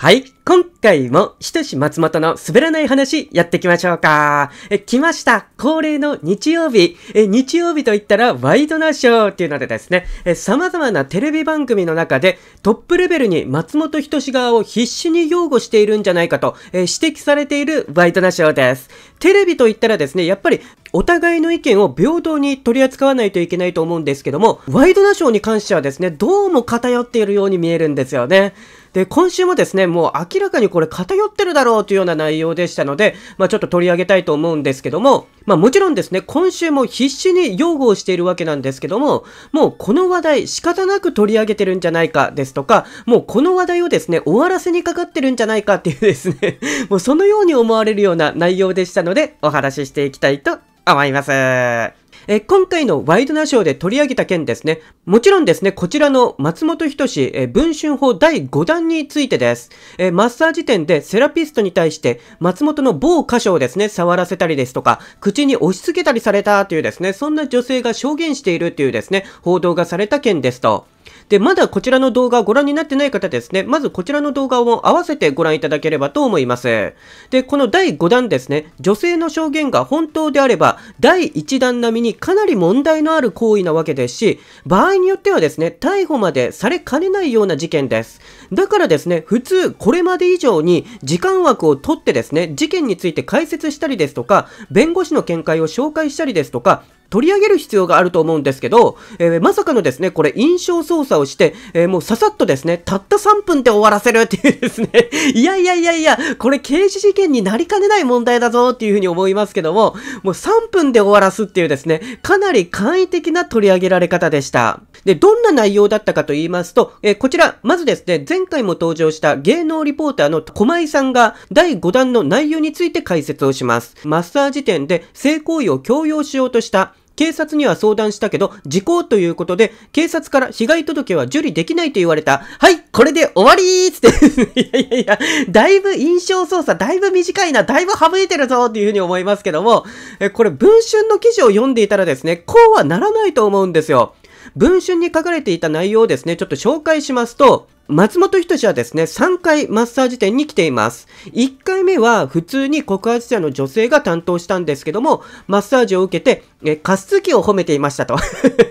はい。今回も、ひとし松本の滑らない話やっていきましょうか。え、来ました。恒例の日曜日。え、日曜日と言ったらワイドナショーっていうのでですね、え、様々なテレビ番組の中でトップレベルに松本人志側を必死に擁護しているんじゃないかと、え、指摘されているワイドナショーです。テレビと言ったらですね、やっぱりお互いの意見を平等に取り扱わないといけないと思うんですけども、ワイドナショーに関してはですね、どうも偏っているように見えるんですよね。で、今週もですね、もう明らかにこれ偏ってるだろうというような内容でしたので、まあ、ちょっと取り上げたいと思うんですけども、まあ、もちろんですね、今週も必死に擁護をしているわけなんですけども、もうこの話題仕方なく取り上げてるんじゃないかですとか、もうこの話題をですね、終わらせにかかってるんじゃないかっていうですね、もうそのように思われるような内容でしたので、お話ししていきたいと思います。え今回のワイドナショーで取り上げた件ですね。もちろんですね、こちらの松本人志、え文春法第5弾についてです。えマッサージ店でセラピストに対して、松本の某箇所をですね、触らせたりですとか、口に押し付けたりされたというですね、そんな女性が証言しているというですね、報道がされた件ですと。で、まだこちらの動画をご覧になってない方ですね、まずこちらの動画を合わせてご覧いただければと思います。で、この第5弾ですね、女性の証言が本当であれば、第1弾並みにかなり問題のある行為なわけですし、場合によってはですね、逮捕までされかねないような事件です。だからですね、普通これまで以上に時間枠を取ってですね、事件について解説したりですとか、弁護士の見解を紹介したりですとか、取り上げる必要があると思うんですけど、えー、まさかのですね、これ印象操作をして、えー、もうささっとですね、たった3分で終わらせるっていうですね、いやいやいやいや、これ刑事事件になりかねない問題だぞっていうふうに思いますけども、もう3分で終わらすっていうですね、かなり簡易的な取り上げられ方でした。で、どんな内容だったかと言いますと、えー、こちら、まずですね、前前回も登場した芸能リポーターの駒井さんが第5弾の内容について解説をします。マッサージ店で性行為を強要しようとした警察には相談したけど、時効ということで、警察から被害届は受理できないと言われた。はい、これで終わりーつっていやいやいや、だいぶ印象操作、だいぶ短いな、だいぶ省いてるぞっていうふうに思いますけども、え、これ、文春の記事を読んでいたらですね、こうはならないと思うんですよ。文春に書かれていた内容をですね、ちょっと紹介しますと、松本人志はですね、3回マッサージ店に来ています。1回目は普通に告発者の女性が担当したんですけども、マッサージを受けて、え、加湿器を褒めていましたと。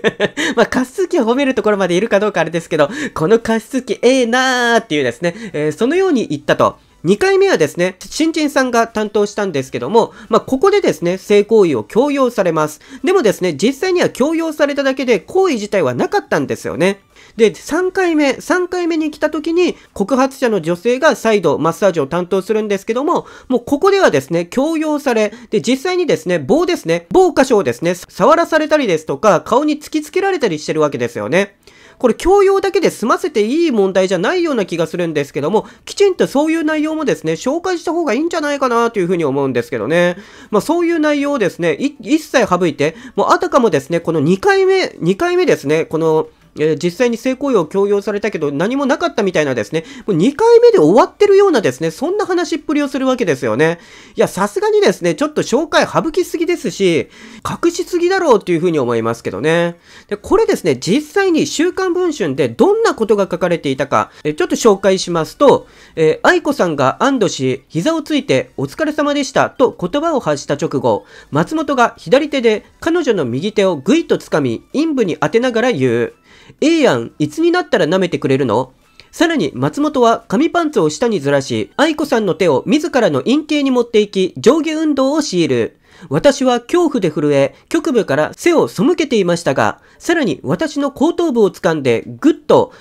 まあ、加湿器を褒めるところまでいるかどうかあれですけど、この加湿器ええー、なーっていうですね、えー、そのように言ったと。2回目はですね、新人さんが担当したんですけども、まあ、ここでですね、性行為を強要されます。でもですね、実際には強要されただけで行為自体はなかったんですよね。で、3回目、3回目に来た時に、告発者の女性が再度マッサージを担当するんですけども、もうここではですね、強要され、で、実際にですね、棒ですね、棒箇所をですね、触らされたりですとか、顔に突きつけられたりしてるわけですよね。これ教養だけで済ませていい問題じゃないような気がするんですけども、きちんとそういう内容もですね、紹介した方がいいんじゃないかなというふうに思うんですけどね。まあそういう内容をですね、一切省いて、もうあたかもですね、この2回目、2回目ですね、この、え実際に性行為を強要されたけど何もなかったみたいなですね、もう2回目で終わってるようなですね、そんな話っぷりをするわけですよね。いや、さすがにですね、ちょっと紹介省きすぎですし、隠しすぎだろうっていうふうに思いますけどね。で、これですね、実際に週刊文春でどんなことが書かれていたか、えちょっと紹介しますと、えー、愛子さんが安堵し、膝をついてお疲れ様でしたと言葉を発した直後、松本が左手で彼女の右手をぐいと掴み、陰部に当てながら言う。ええやん、いつになったら舐めてくれるのさらに松本は紙パンツを下にずらし、愛子さんの手を自らの陰茎に持っていき、上下運動を強いる。私は恐怖で震え、局部から背を背けていましたが、さらに私の後頭部を掴んでぐっと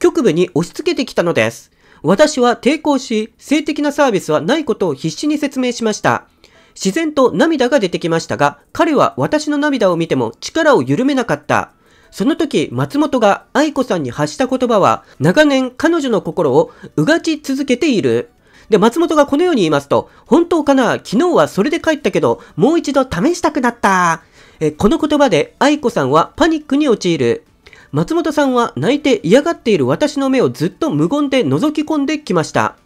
局部に押し付けてきたのです。私は抵抗し、性的なサービスはないことを必死に説明しました。自然と涙が出てきましたが、彼は私の涙を見ても力を緩めなかった。その時、松本が愛子さんに発した言葉は、長年彼女の心をうがち続けている。で、松本がこのように言いますと、本当かな昨日はそれで帰ったけど、もう一度試したくなった。えこの言葉で愛子さんはパニックに陥る。松本さんは泣いて嫌がっている私の目をずっと無言で覗き込んできました。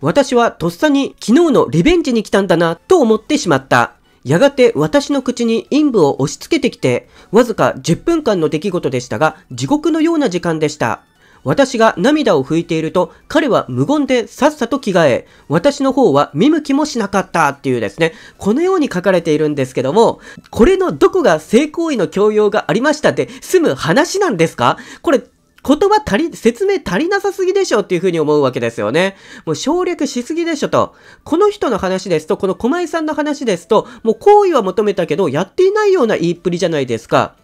私はとっさに昨日のリベンジに来たんだなと思ってしまった。やがて私の口に陰部を押し付けてきて、わずか10分間の出来事でしたが、地獄のような時間でした。私が涙を拭いていると、彼は無言でさっさと着替え、私の方は見向きもしなかったっていうですね、このように書かれているんですけども、これのどこが性行為の強要がありましたって済む話なんですかこれ言葉足り、説明足りなさすぎでしょっていうふうに思うわけですよね。もう省略しすぎでしょと。この人の話ですと、この駒井さんの話ですと、もう行為は求めたけど、やっていないような言いっぷりじゃないですか。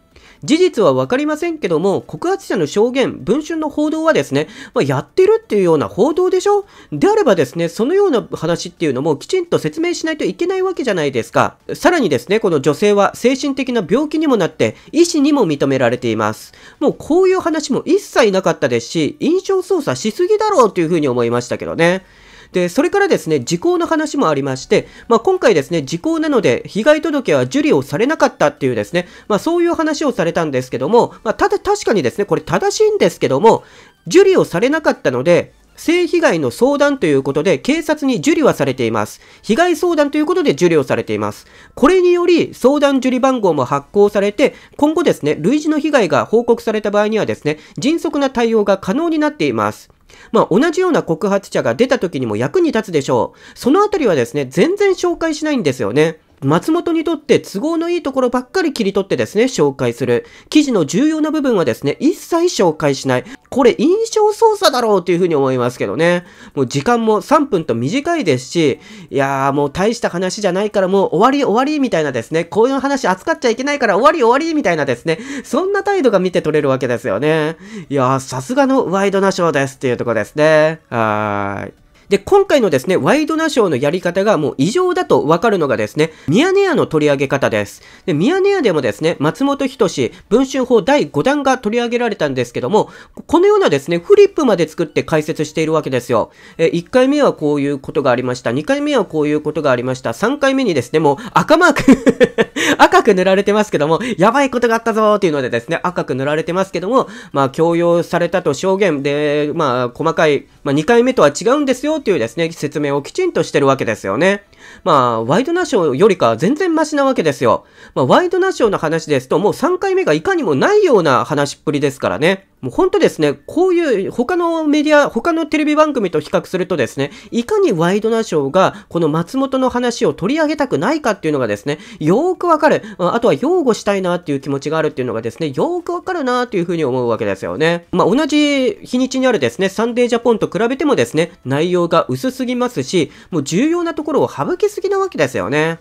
事実はわかりませんけども、告発者の証言、文春の報道はですね、まあ、やってるっていうような報道でしょであればですね、そのような話っていうのもきちんと説明しないといけないわけじゃないですか。さらにですね、この女性は精神的な病気にもなって、医師にも認められています。もうこういう話も一切なかったですし、印象操作しすぎだろうというふうに思いましたけどね。で、それからですね、時効の話もありまして、まあ、今回ですね、時効なので、被害届は受理をされなかったっていうですね、まあ、そういう話をされたんですけども、まあ、ただ、確かにですね、これ正しいんですけども、受理をされなかったので、性被害の相談ということで、警察に受理はされています。被害相談ということで受理をされています。これにより、相談受理番号も発行されて、今後ですね、類似の被害が報告された場合にはですね、迅速な対応が可能になっています。まあ、同じような告発者が出た時にも役に立つでしょう。そのあたりはですね、全然紹介しないんですよね。松本にとって都合のいいところばっかり切り取ってですね、紹介する。記事の重要な部分はですね、一切紹介しない。これ印象操作だろうというふうに思いますけどね。もう時間も3分と短いですし、いやーもう大した話じゃないからもう終わり終わりみたいなですね、こういう話扱っちゃいけないから終わり終わりみたいなですね、そんな態度が見て取れるわけですよね。いやーさすがのワイドナショーですっていうとこですね。はーい。で、今回のですね、ワイドナショーのやり方がもう異常だとわかるのがですね、ミヤネ屋の取り上げ方です。で、ミヤネ屋でもですね、松本人志、文春法第5弾が取り上げられたんですけども、このようなですね、フリップまで作って解説しているわけですよ。え、1回目はこういうことがありました。2回目はこういうことがありました。3回目にですね、もう赤マーク 赤く塗られてますけども、やばいことがあったぞーっていうのでですね、赤く塗られてますけども、まあ、強要されたと証言で、まあ、細かい、まあ、2回目とは違うんですよ賞いうですね、説明をきちんとしてるわけですよね。まあ、ワイドナショーよりか全然マシなわけですよ。まあ、ワイドナショーの話ですと、もう3回目がいかにもないような話っぷりですからね。もう本当ですね、こういう他のメディア、他のテレビ番組と比較するとですね、いかにワイドナショーがこの松本の話を取り上げたくないかっていうのがですね、よーくわかる。あとは擁護したいなっていう気持ちがあるっていうのがですね、よーくわかるなっていうふうに思うわけですよね。まあ、同じ日にちにあるですね、サンデージャポンと比べてもですね、内容が薄すぎますし、もう重要なところを省きすぎなわけですよね。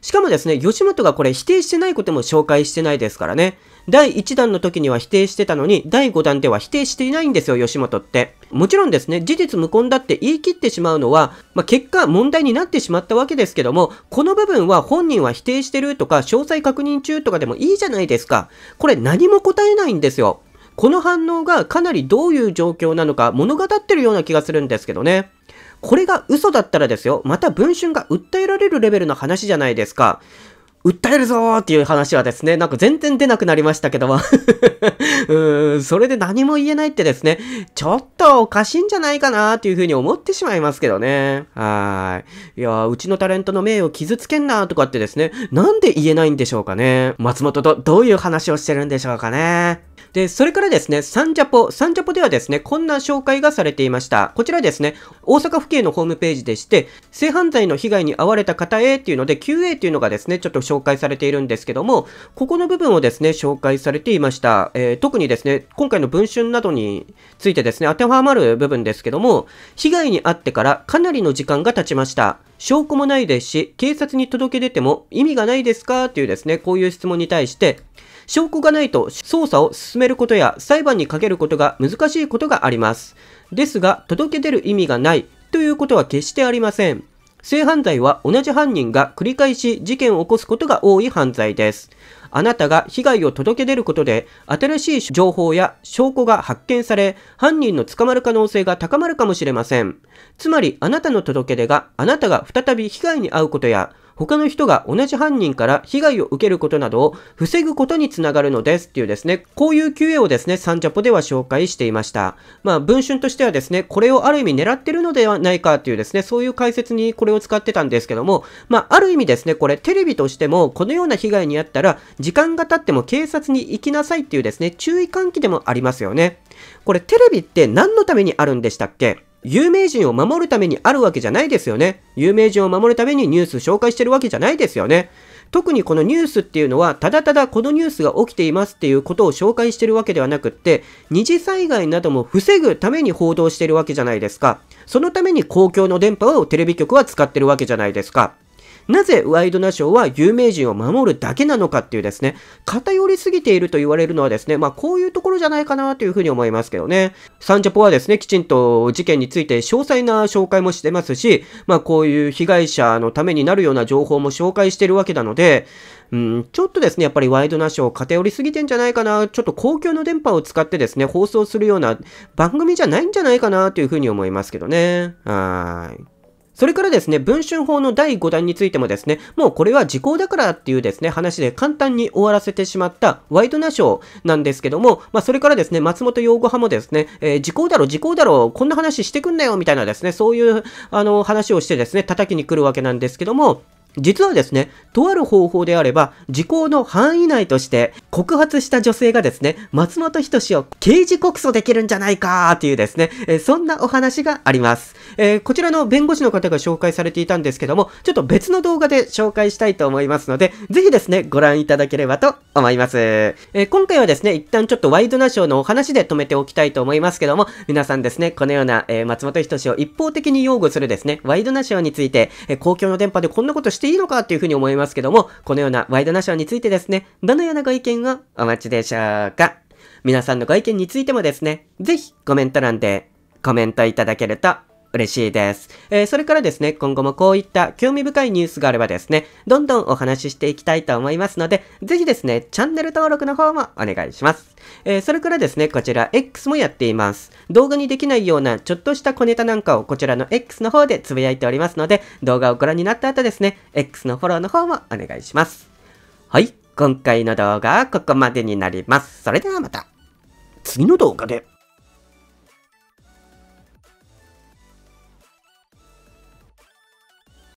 しかもですね、吉本がこれ否定してないことも紹介してないですからね。第1弾の時には否定してたのに、第5弾では否定していないんですよ、吉本って。もちろんですね、事実無根だって言い切ってしまうのは、まあ、結果問題になってしまったわけですけども、この部分は本人は否定してるとか、詳細確認中とかでもいいじゃないですか。これ何も答えないんですよ。この反応がかなりどういう状況なのか物語ってるような気がするんですけどね。これが嘘だったらですよ、また文春が訴えられるレベルの話じゃないですか。訴えるぞーっていう話はですね、なんか全然出なくなりましたけども うーん、それで何も言えないってですね、ちょっとおかしいんじゃないかなーっていうふうに思ってしまいますけどね。はい。いやうちのタレントの名誉傷つけんなーとかってですね、なんで言えないんでしょうかね。松本とどういう話をしてるんでしょうかね。で、それからですね、サンジャポ。サンジャポではですね、こんな紹介がされていました。こちらですね、大阪府警のホームページでして、性犯罪の被害に遭われた方へっていうので、QA っていうのがですね、ちょっと紹介されているんですけども、ここの部分をですね、紹介されていました。えー、特にですね、今回の文春などについてですね、当てはまる部分ですけども、被害に遭ってからかなりの時間が経ちました。証拠もないですし、警察に届け出ても意味がないですかというですね、こういう質問に対して、証拠がないと捜査を進めることや裁判にかけることが難しいことがあります。ですが、届け出る意味がないということは決してありません。性犯罪は同じ犯人が繰り返し事件を起こすことが多い犯罪です。あなたが被害を届け出ることで、新しい情報や証拠が発見され、犯人の捕まる可能性が高まるかもしれません。つまり、あなたの届け出があなたが再び被害に遭うことや、他の人が同じ犯人から被害を受けることなどを防ぐことにつながるのですっていうですね、こういう QA をですね、サンジャポでは紹介していました。まあ、文春としてはですね、これをある意味狙ってるのではないかっていうですね、そういう解説にこれを使ってたんですけども、まあ、ある意味ですね、これテレビとしてもこのような被害に遭ったら、時間が経っても警察に行きなさいっていうですね、注意喚起でもありますよね。これテレビって何のためにあるんでしたっけ有名人を守るためにあるわけじゃないですよね。有名人を守るためにニュース紹介してるわけじゃないですよね。特にこのニュースっていうのは、ただただこのニュースが起きていますっていうことを紹介してるわけではなくって、二次災害なども防ぐために報道してるわけじゃないですか。そのために公共の電波をテレビ局は使ってるわけじゃないですか。なぜワイドナショーは有名人を守るだけなのかっていうですね、偏りすぎていると言われるのはですね、まあこういうところじゃないかなというふうに思いますけどね。サンジャポはですね、きちんと事件について詳細な紹介もしてますし、まあこういう被害者のためになるような情報も紹介してるわけなので、うん、ちょっとですね、やっぱりワイドナショー偏りすぎてんじゃないかな、ちょっと公共の電波を使ってですね、放送するような番組じゃないんじゃないかなというふうに思いますけどね。はい。それからですね、文春法の第5弾についてもですね、もうこれは時効だからっていうですね、話で簡単に終わらせてしまったワイドナショーなんですけども、まあ、それからですね、松本擁護派もですね、えー、時効だろ、時効だろ、こんな話してくんなよ、みたいなですね、そういう、あの、話をしてですね、叩きに来るわけなんですけども、実はですね、とある方法であれば、時効の範囲内として、告発した女性がですね、松本人志を刑事告訴できるんじゃないかというですね、えそんなお話があります、えー、こちらの弁護士の方が紹介されていたんですけども、ちょっと別の動画で紹介したいと思いますので、ぜひですね、ご覧いただければと思います。えー、今回はですね、一旦ちょっとワイドナショーのお話で止めておきたいと思いますけども、皆さんですね、このような、えー、松本人志を一方的に擁護するですね、ワイドナショーについて、え公共の電波でこんなことしてしていいのかっていうふうに思いますけども、このようなワイドナショーについてですね、どのようなご意見をお待ちでしょうか皆さんのご意見についてもですね、ぜひコメント欄でコメントいただけると嬉しいです。えー、それからですね、今後もこういった興味深いニュースがあればですね、どんどんお話ししていきたいと思いますので、ぜひですね、チャンネル登録の方もお願いします。えー、それからですね、こちら X もやっています。動画にできないようなちょっとした小ネタなんかをこちらの X の方でつぶやいておりますので、動画をご覧になった後ですね、X のフォローの方もお願いします。はい、今回の動画はここまでになります。それではまた、次の動画で。